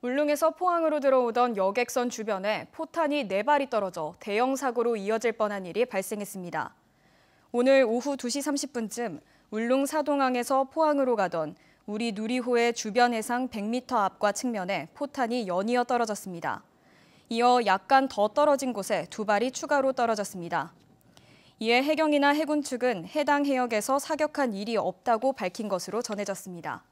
울릉에서 포항으로 들어오던 여객선 주변에 포탄이 4발이 떨어져 대형 사고로 이어질 뻔한 일이 발생했습니다. 오늘 오후 2시 30분쯤 울릉 사동항에서 포항으로 가던 우리 누리호의 주변 해상 100m 앞과 측면에 포탄이 연이어 떨어졌습니다. 이어 약간 더 떨어진 곳에 두 발이 추가로 떨어졌습니다. 이에 해경이나 해군 측은 해당 해역에서 사격한 일이 없다고 밝힌 것으로 전해졌습니다.